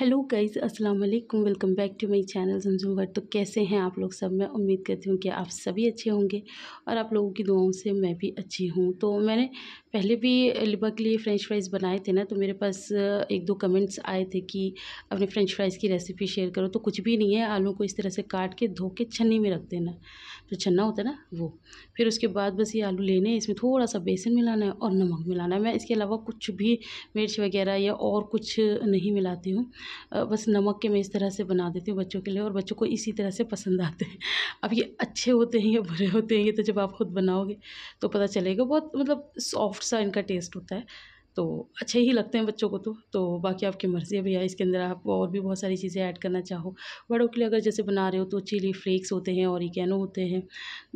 Hello guys अस्सलाम वालेकुम welcome back to my channel जंजूवर तो कैसे हैं आप लोग सब मैं उम्मीद करती हूँ कि आप सभी अच्छे होंगे और आप लोगों की दुआओं से मैं भी अच्छी हूँ तो मैंने पहले भी लिबा के लिए फ़्रेंच फ्राइज़ बनाए थे ना तो मेरे पास एक दो कमेंट्स आए थे कि अपने फ़्रेंच फ्राइज़ की रेसिपी शेयर करो तो कुछ भी नहीं है आलू को इस तरह से काट के धो के छन्नी में रख देना जो तो छन्ना होता है ना वो फिर उसके बाद बस ये आलू लेने इसमें थोड़ा सा बेसन मिलाना है और नमक मिलाना है मैं इसके अलावा कुछ भी मिर्च वगैरह या और कुछ नहीं मिलाती हूँ बस नमक के मैं इस तरह से बना देती हूँ बच्चों के लिए और बच्चों को इसी तरह से पसंद आते हैं अब ये अच्छे होते हैं या बुरे होते हैं ये तो जब आप खुद बनाओगे तो पता चलेगा बहुत मतलब सॉफ्ट सा इनका टेस्ट होता है तो अच्छे ही लगते हैं बच्चों को तो तो बाकी आपकी मर्ज़ी है भैया इसके अंदर आप और भी बहुत सारी चीज़ें ऐड करना चाहो बड़ों के लिए अगर जैसे बना रहे हो तो चिली फ्लेक्स होते हैं और इकैनो होते हैं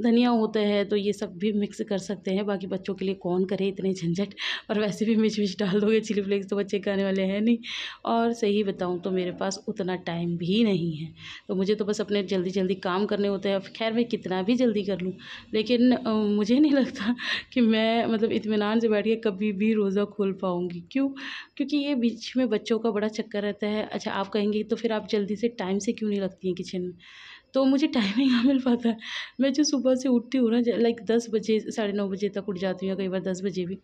धनिया होता है तो ये सब भी मिक्स कर सकते हैं बाकी बच्चों के लिए कौन करे इतने झंझट और वैसे भी मिर्च मिर्च डाल दोगे चिली फ्लेक्स तो बच्चे खाने वाले हैं नहीं और सही बताऊँ तो मेरे पास उतना टाइम भी नहीं है तो मुझे तो बस अपने जल्दी जल्दी काम करने होते हैं खैर मैं कितना भी जल्दी कर लूँ लेकिन मुझे नहीं लगता कि मैं मतलब इतमान से बैठ के कभी भी रोज़ा खोल बोल पाऊँगी क्यों क्योंकि ये बीच में बच्चों का बड़ा चक्कर रहता है अच्छा आप कहेंगे तो फिर आप जल्दी से टाइम से क्यों नहीं लगती हैं किचन में तो मुझे टाइम ही कहाँ मिल पाता है मैं जो सुबह से उठती हूँ ना लाइक दस बजे साढ़े नौ बजे तक उठ जाती हूँ या कई बार दस बजे भी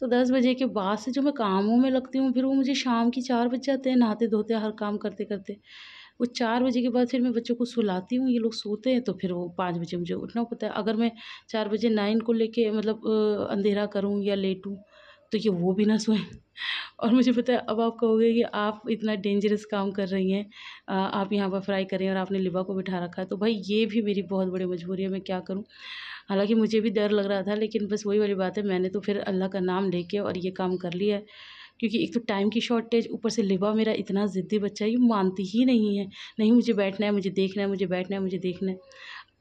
तो दस बजे के बाद से जो मैं कामों में लगती हूँ फिर वो मुझे शाम की चार बज जाते हैं नहाते धोते हर काम करते करते वो चार बजे के बाद फिर मैं बच्चों को सुलाती हूँ ये लोग सोते हैं तो फिर वो पाँच बजे मुझे उठना पड़ता है अगर मैं चार बजे नाइन को लेके मतलब अंधेरा करूँ या लेटूँ तो ये वो भी ना सोएं और मुझे पता है अब आप कहोगे कि आप इतना डेंजरस काम कर रही हैं आप यहाँ पर फ्राई करें और आपने लिबा को बिठा रखा है तो भाई ये भी मेरी बहुत बड़ी मजबूरी है मैं क्या करूँ हालांकि मुझे भी डर लग रहा था लेकिन बस वही वाली बात है मैंने तो फिर अल्लाह का नाम लेके और ये काम कर लिया है क्योंकि एक तो टाइम की शॉर्टेज ऊपर से लिबा मेरा इतना ज़िद्दी बच्चा है ये मानती ही नहीं है नहीं मुझे बैठना है मुझे देखना है मुझे बैठना है मुझे देखना है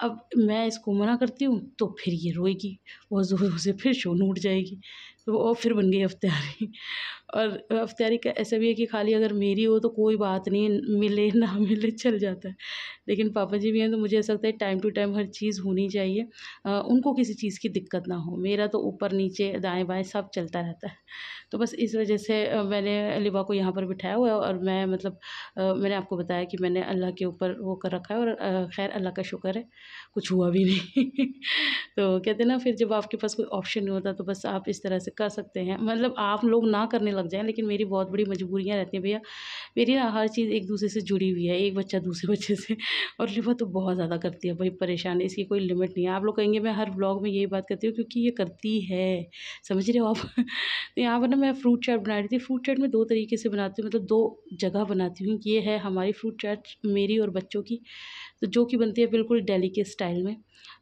अब मैं इसको मना करती हूँ तो फिर ये रोएगी बहुत ज़ोर से फिर शो नूट जाएगी तो वो फिर बन गई अब तैयारी और अफ्तारी का ऐसा भी है कि खाली अगर मेरी हो तो कोई बात नहीं मिले ना मिले चल जाता है लेकिन पापा जी भी हैं तो मुझे ऐसा लगता है टाइम टू टाइम हर चीज़ होनी चाहिए आ, उनको किसी चीज़ की दिक्कत ना हो मेरा तो ऊपर नीचे दाएँ बाएँ सब चलता रहता है तो बस इस वजह से मैंने लिबा को यहाँ पर बिठाया हुआ है और मैं मतलब आ, मैंने आपको बताया कि मैंने अल्लाह के ऊपर वो कर रखा है और खैर अल्लाह का शुक्र है कुछ हुआ भी नहीं तो कहते ना फिर जब आपके पास कोई ऑप्शन नहीं होता तो बस आप इस तरह से कर सकते हैं मतलब आप लोग ना करने लग जाएँ लेकिन मेरी बहुत बड़ी मजबूरियाँ रहती हैं भैया मेरी ना हर चीज़ एक दूसरे से जुड़ी हुई है एक बच्चा दूसरे बच्चे से और लिवर तो बहुत ज़्यादा करती है भाई परेशान इसकी कोई लिमिट नहीं है आप लोग कहेंगे मैं हर ब्लॉग में यही बात करती हूँ क्योंकि ये करती है समझ रहे हो आप तो यहाँ पर ना मैं फ्रूट चाट बना रही थी फ्रूट चाट में दो तरीके से बनाती हूँ मतलब दो जगह बनाती हूँ ये है हमारी फ्रूट चाट मेरी और बच्चों की तो जो कि बनती है बिल्कुल डेली के स्टाइल में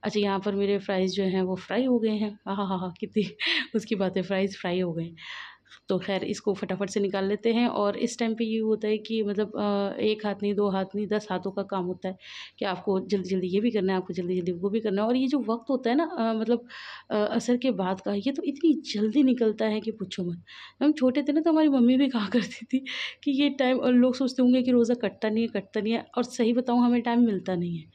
अच्छा यहाँ पर मेरे फ्राइज़ जो हैं वो फ्राई हो गए हैं हाँ हाँ हाँ कितनी उसकी बात है फ्राइज़ फ्राई हो गए तो खैर इसको फटाफट से निकाल लेते हैं और इस टाइम पे ये होता है कि मतलब एक हाथ नहीं दो हाथ नहीं दस हाथों का काम होता है कि आपको जल्दी जल्दी ये भी करना है आपको जल्दी जल्दी वो भी करना है और ये जो वक्त होता है ना मतलब असर के बाद का ये तो इतनी जल्दी निकलता है कि पूछो मत हम छोटे थे ना तो हमारी मम्मी भी कहा करती थी कि ये टाइम लोग सोचते होंगे कि रोज़ा कटता नहीं है कटता नहीं है और सही बताऊँ हमें टाइम मिलता नहीं है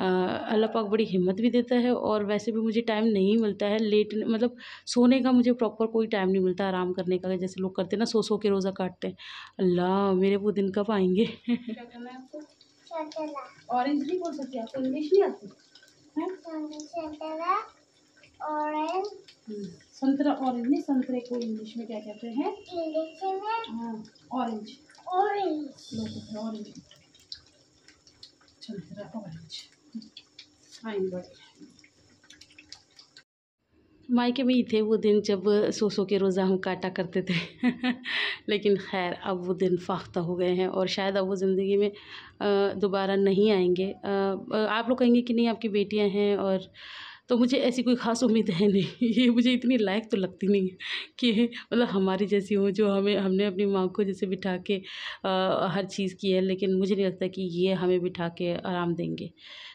अल्लाह पाक बड़ी हिम्मत भी देता है और वैसे भी मुझे टाइम नहीं मिलता है लेट मतलब सोने का मुझे प्रॉपर कोई टाइम नहीं मिलता आराम करने का जैसे लोग करते ना सो सो के रोज़ा काटते हैं अल्लाह मेरे वो दिन कब आएंगे ऑरेंज नहीं बोल सकते आपको इंग्लिश नहीं आती हम्म, संतरा ऑरेंज नहीं संतरे को इंग्लिश में क्या कहते हैं ऑरेंज ऑरेंज ऑरेंज संतरा ऑरेंज मायके में ही थे वो दिन जब सोसो के रोज़ा हम काटा करते थे लेकिन खैर अब वो दिन फाख्ता हो गए हैं और शायद अब वो ज़िंदगी में दोबारा नहीं आएंगे आप लोग कहेंगे कि नहीं आपकी बेटियां हैं और तो मुझे ऐसी कोई ख़ास उम्मीद है नहीं ये मुझे इतनी लायक तो लगती नहीं है कि मतलब हमारी जैसी हो जो हमें हमने अपनी माँ को जैसे बिठा के आ, हर चीज़ की है लेकिन मुझे नहीं लगता कि ये हमें बिठा के आराम देंगे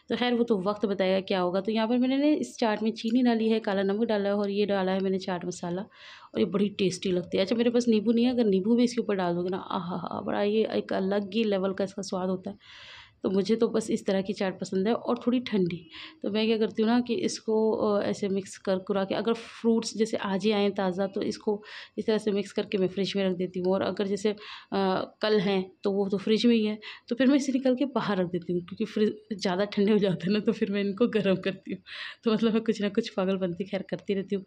तो खैर वो तो वक्त बताएगा क्या होगा तो यहाँ पर मैंने इस चाट में चीनी डाली है काला नमक डाला है और ये डाला है मैंने चाट मसाला और ये बड़ी टेस्टी लगती है अच्छा मेरे पास नींबू नहीं है अगर नींबू भी इसके ऊपर डाल दोगे ना आह बड़ा ये एक अलग ही लेवल का इसका स्वाद होता है तो मुझे तो बस इस तरह की चाट पसंद है और थोड़ी ठंडी तो मैं क्या करती हूँ ना कि इसको ऐसे मिक्स कर कुरा के अगर फ्रूट्स जैसे आज ही आएँ ताज़ा तो इसको इस तरह से मिक्स करके मैं फ्रिज में रख देती हूँ और अगर जैसे आ, कल हैं तो वो तो फ्रिज में ही है तो फिर मैं इसे निकल के बाहर रख देती हूँ क्योंकि फ्रिज ज़्यादा ठंडे हो जाते हैं ना तो फिर मैं इनको गर्म करती हूँ तो मतलब मैं कुछ ना कुछ पागलबंदी खैर करती रहती हूँ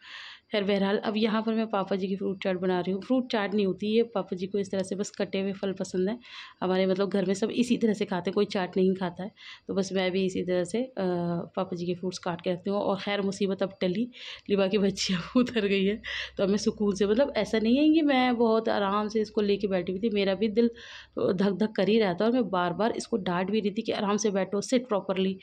खैर बहरहाल अब यहाँ पर मैं पापा जी की फ्रूट चाट बना रही हूँ फ्रूट चाट नहीं होती है पापा जी को इस तरह से बस कटे हुए फल पसंद है हमारे मतलब घर में सब इसी तरह से खाते कोई चाट चाट नहीं खाता है तो बस मैं भी इसी तरह से पापा जी के फ्रूट्स काट के रखती हूँ और खैर मुसीबत अब टली लिबा की बच्ची अब उतर गई है तो अब मैं सुकून से मतलब ऐसा नहीं है कि मैं बहुत आराम से इसको लेके बैठी हुई थी मेरा भी दिल तो धक धक कर ही रहा था और मैं बार बार इसको डांट भी रही थी कि आराम से बैठो सिट प्रॉपरली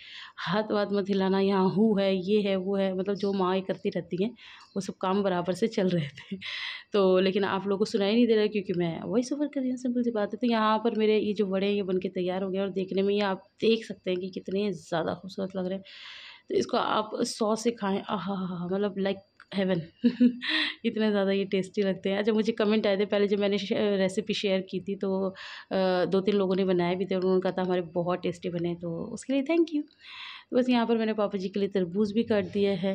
हाथ वाथ मत हिलाना यहाँ हु है ये है वो है मतलब जो माँ करती रहती हैं वो सब काम बराबर से चल रहे थे तो लेकिन आप लोगों को सुनाई नहीं दे रहा क्योंकि मैं वही सफ़र कर रही हूँ सिंपल सी बात है तो यहाँ पर मेरे ये जो बड़े ये बन तैयार हो गए और देखने में में ये आप देख सकते हैं कि कितने ज़्यादा खूबसूरत लग रहे हैं तो इसको आप सौ से खाएँ आह मतलब लाइक हेवन इतने ज़्यादा ये टेस्टी लगते हैं अच्छा मुझे कमेंट आए थे पहले जब मैंने रेसिपी शेयर की थी तो दो तीन लोगों ने बनाए भी थे उन्होंने कहा था हमारे बहुत टेस्टी बने तो उसके लिए थैंक यू तो बस यहाँ पर मैंने पापा जी के लिए तरबूज भी काट दिया है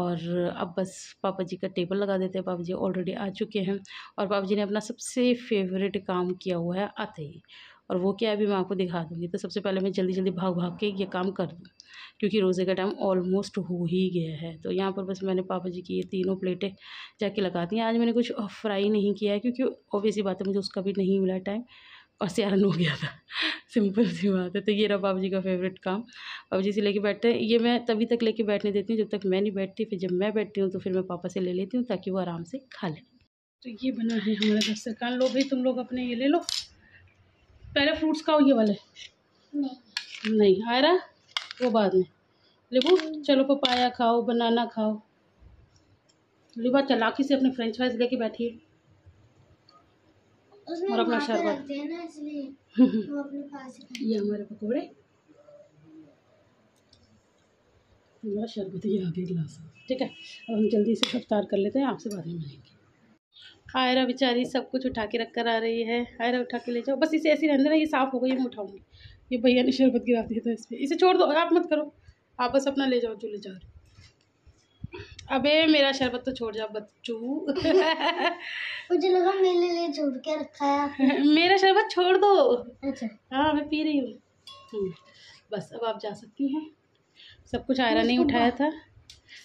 और अब बस पापा जी का टेबल लगा देते हैं पापा जी ऑलरेडी आ चुके हैं और पापा जी ने अपना सबसे फेवरेट काम किया हुआ है आते ही और वो क्या है अभी मैं आपको दिखा दूँगी तो सबसे पहले मैं जल्दी जल्दी भाग भाग के ये काम कर दूँ क्योंकि रोज़े का टाइम ऑलमोस्ट हो ही गया है तो यहाँ पर बस मैंने पापा जी की ये तीनों प्लेटें जाके लगा दी हैं आज मैंने कुछ फ्राई नहीं किया है क्योंकि ऑब्वियसली बात है मुझे उसका भी नहीं मिला टाइम और सियारन हो गया था सिंपल सी बात है तो ये रहा बाबू जी का फेवरेट काम बाबू जी से लेके बैठते हैं ये मैं तभी तक लेके बैठने देती हूँ जब तक मैं नहीं बैठती फिर जब मैं बैठती हूँ तो फिर मैं पापा से ले लेती हूँ ताकि वो आराम से खा लें तो ये बना है हमारा दस्तरखान लो भाई तुम लोग अपने ये ले लो पहले फ्रूट्स खाओ ये वाले नहीं नहीं आयरा वो बाद में लिबू चलो पपाया खाओ बनाना खाओ लिबा चलाकी से अपने फ्रेंच फ्राइज लेके बैठी है और अपना शरबत ये हमारे पकौड़े शरबत ये आगे गिलास ठीक है अब हम जल्दी से रफ्तार कर लेते हैं आपसे बाद में मिलेंगे आयरा बेचारी सब कुछ उठा के रख कर आ रही है आयरा उठा के ले जाओ बस इसे ऐसी रहने देना ये साफ़ हो गई मैं उठाऊँगी ये भैया ने शरबत गिरा दिया था तो इसमें इसे छोड़ दो आप मत करो आप बस अपना ले जाओ जो ले जा रहे अबे मेरा शरबत तो छोड़ जाओ बच्चू मुझे लगा मेरे लिए छोड़ के रखा है मेरा शरबत छोड़ दो अच्छा हाँ मैं पी रही हूँ हम्म, बस अब आप जा सकती हैं सब कुछ आयरा नहीं उठाया था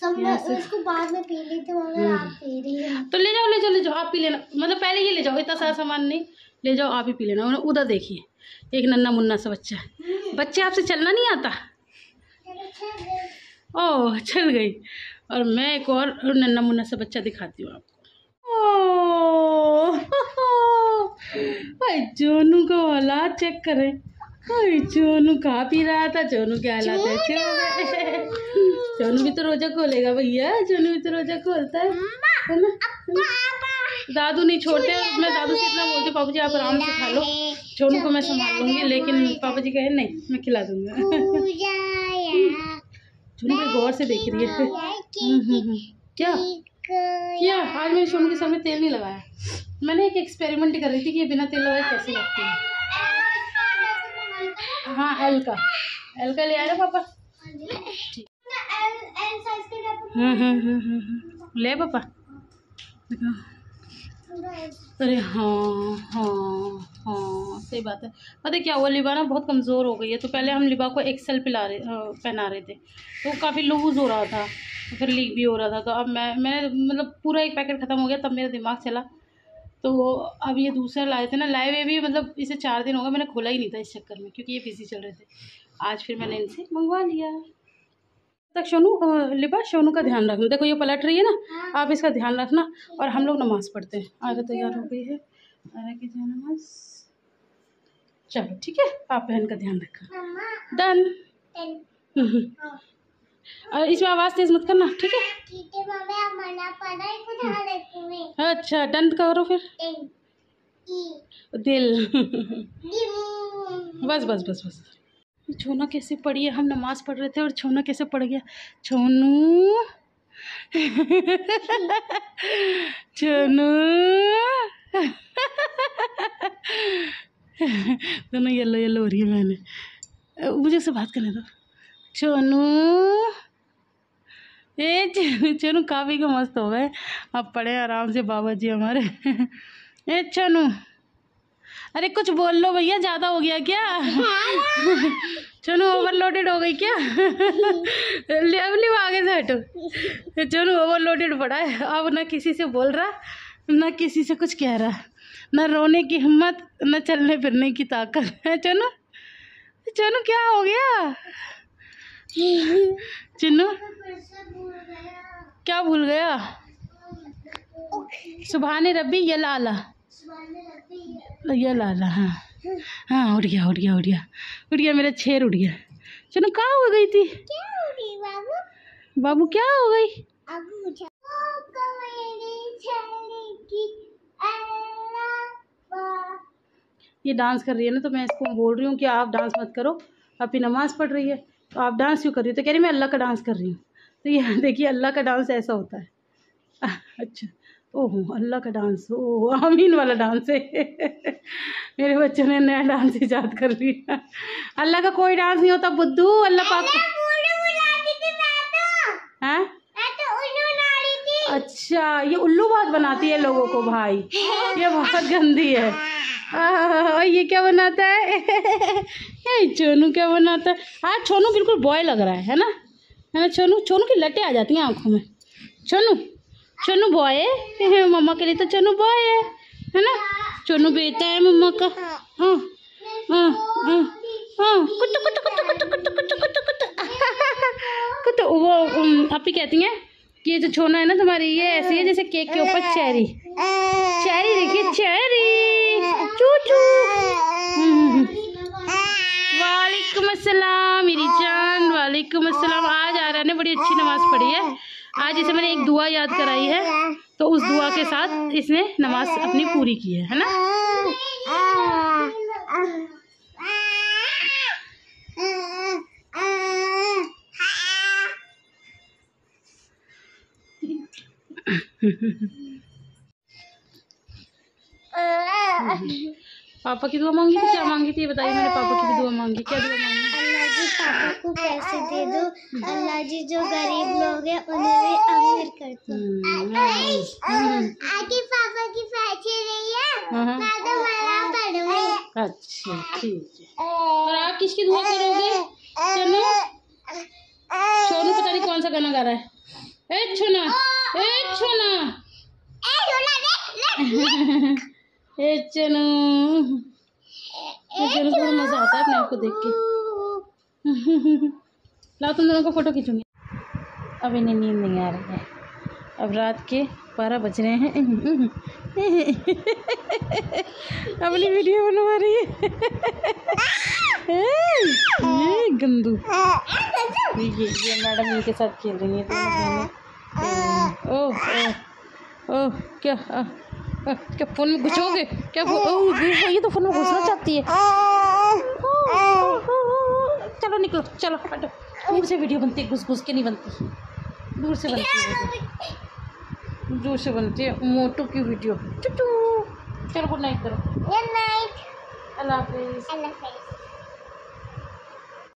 बाद में पी लेते hmm. तो ले जाओ ले जाओ ले जाओ आप पी लेना मतलब पहले ही ले जाओ इतना सारा सामान नहीं ले जाओ आप ही पी लेना उधर देखिए एक नन्ना मुन्ना सा बच्चा hmm. बच्चे आपसे चलना नहीं आता ओह चल गई और मैं एक और नन्ना मुन्ना सा बच्चा दिखाती हूँ आपको ओह भाई जोनू का औलाद चेक करें चोनू खा पी रहा था चोनू क्या हालात है चोनू भी तो रोजा खोलेगा भैया चोनू भी तो रोजा खोलता है है ना तो दादू नहीं छोड़ते मैं दादू से इतना बोलती पापा जी आप आराम से खा लो चोनू को मैं संभाल लूंगी लेकिन पापा जी कहे नहीं मैं खिला दूंगा चोनू भी गौर से देख रही है हम्म, हम्म, हम्म। क्या क्या आज मैंने चोनू के सामने तेल नहीं लगाया मैंने एक एक्सपेरिमेंट कर रही थी कि बिना तेल लगाए कैसे लगती है हाँ एल का एल का ले आ रहे पापा हम्म, हम्म, हम्म, ले पापा देखो अरे हाँ हाँ हाँ सही बात है पता क्या हुआ लिबा ना बहुत कमज़ोर हो गई है तो पहले हम लिबा को एक्सेल पिला रहे पहना रहे थे तो काफ़ी लूज़ हो रहा था फिर लीक भी हो रहा था तो अब मैं मैंने मतलब पूरा एक पैकेट ख़त्म हो गया तब मेरा दिमाग चला तो अब ये दूसरा लाए थे ना लाए हुए भी मतलब इसे चार दिन होगा मैंने खोला ही नहीं था इस चक्कर में क्योंकि ये बिज़ी चल रहे थे आज फिर मैंने इनसे मंगवा लिया तक सोनू लिबा सोनू का ध्यान रखना देखो ये पलट रही है ना हाँ। आप इसका ध्यान रखना और हम लोग नमाज़ पढ़ते हैं आगे तैयार तो हो गई है की नमाज चलो ठीक है आप बहन का ध्यान रखना डन और इसमें आवाज़ तेज मत करना ठीक है अच्छा डंड करो फिर दिल बस बस बस बस छोना कैसे पढ़ी है हम नमाज पढ़ रहे थे और छोना कैसे पढ़ गया छोनू छोनू दोनों येलो येलो हो रही है मैंने मुझे उससे बात करने दो छोनू ये चनु काफ़ी का मस्त हो गए अब पड़े आराम से बाबा जी हमारे ए चनु अरे कुछ बोल लो भैया ज़्यादा हो गया क्या चनु ओवरलोडेड हो गई क्या लेवली आगे से हटो चनु ओवरलोडेड पड़ा है अब ना किसी से बोल रहा ना किसी से कुछ कह रहा ना रोने की हिम्मत ना चलने फिरने की ताकत है चनु चनु क्या हो गया चिन्नू क्या भूल गया ने रबी ये लाला ये लाला हाँ हाँ उठ गया उठ गया उठ गया उठ गया मेरा छेर उठ गया चलो कहाँ हो गई थी बाबू बाबू क्या हो गई ये डांस कर रही है ना तो मैं इसको बोल रही हूँ कि आप डांस मत करो आपकी नमाज़ पढ़ रही है तो आप डांस क्यों कर रही हो तो कह रही मैं अल्लाह का डांस कर रही हूँ तो ये देखिए अल्लाह का डांस ऐसा होता है अच्छा ओहो अल्लाह का डांस ओह आमीन वाला डांस है मेरे बच्चों ने नया डांस ईजाद कर लिया अल्लाह का कोई डांस नहीं होता बुद्धू अल्लाह पाक हाँ? तो अच्छा ये उल्लू बहुत बनाती है लोगों को भाई ये बहुत गंदी है हाँ, और ये क्या बनाता है छोनू क्या बनाता है आज हाँ, छोनू बिल्कुल बॉय लग रहा है है ना है ना छोनू छोनू की लटे आ जाती हैं आँखों में छोनू छोनू बॉय है मम्मा के लिए तो छोनू बॉय है है ना छोनू बेटा है मम्मा का हाँ हाँ हाँ वो आप ही कहती हैं कि ये जो छोना है ना तुम्हारी ये ऐसी है जैसे केक के ऊपर चेरी चेरी देखिए चेरी छोटू वालेकुम अस्सलाम मेरी जान वालेकुम अस्सलाम आज आरा ने बड़ी अच्छी नमाज पढ़ी है आज इसे मैंने एक दुआ याद कराई है तो उस दुआ के साथ इसने नमाज अपनी पूरी की है है ना Mm-hmm. पापा की दुआ मांगी थी क्या मांगी थी बताइए मैंने पापा की भी दुआ मांगी क्या दुआ मांगी अल्लाह जी पापा को पैसे दे दो हम्म। अल्लाह जी जो गरीब लोग हैं उन्हें भी अमीर कर दो हम्म, हम्म। आगे पापा की फैशन नहीं है हाँ, हाँ। मैं तो पढ़ूंगी अच्छा ठीक है और आप किसकी दुआ करोगे चलो सोनू पता नहीं कौन सा गाना गा रहा है ए छोना ए छोना ए छोना हे थोड़ा मज़ा आता है अपने आप को देख के लाओ तुम दोनों को फ़ोटो खींचूंगी अब इन्हें नींद नहीं आ रही है अब रात के बारह बज रहे हैं अपनी वीडियो बनवा रही है ये गंदू ये ये मैडम इनके साथ खेल रही है दोनों ओह ओह ओह क्या आ, क्या फोन में घुसोगे क्या हाँ, तो ओ, ओ, ये तो फोन में घुसना चाहती है चलो निकलो चलो हटो दूर से वीडियो बनती है घुस घुस के नहीं बनती दूर से बनती है दूर से बनती है मोटू की वीडियो चलो गुड नाइट करो गुड नाइट अल्लाह हाफिज़